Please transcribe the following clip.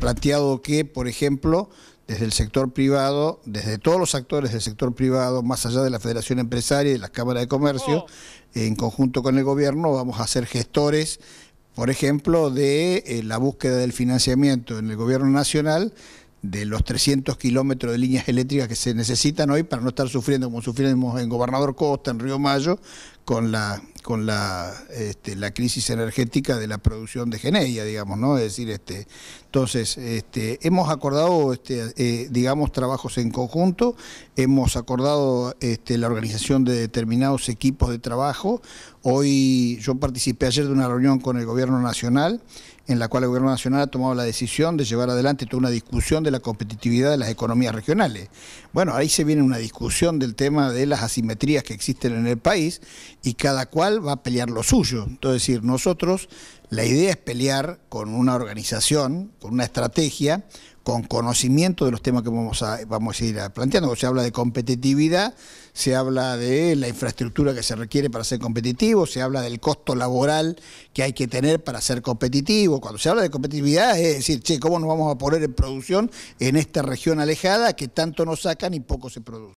planteado que, por ejemplo, desde el sector privado, desde todos los actores del sector privado, más allá de la Federación Empresaria y de las Cámaras de Comercio, oh. en conjunto con el gobierno vamos a ser gestores, por ejemplo, de eh, la búsqueda del financiamiento en el gobierno nacional de los 300 kilómetros de líneas eléctricas que se necesitan hoy para no estar sufriendo como sufrimos en Gobernador Costa, en Río Mayo, con la con la, este, la crisis energética de la producción de Geneia, digamos, ¿no? Es decir, este, entonces, este, hemos acordado, este, eh, digamos, trabajos en conjunto, hemos acordado este, la organización de determinados equipos de trabajo. Hoy yo participé ayer de una reunión con el Gobierno Nacional en la cual el Gobierno Nacional ha tomado la decisión de llevar adelante toda una discusión de la competitividad de las economías regionales. Bueno, ahí se viene una discusión del tema de las asimetrías que existen en el país y cada cual va a pelear lo suyo. Entonces, decir, nosotros la idea es pelear con una organización, con una estrategia, con conocimiento de los temas que vamos a, vamos a ir planteando. Se habla de competitividad, se habla de la infraestructura que se requiere para ser competitivo, se habla del costo laboral que hay que tener para ser competitivo. Cuando se habla de competitividad es decir, che, ¿cómo nos vamos a poner en producción en esta región alejada que tanto nos sacan y poco se produce?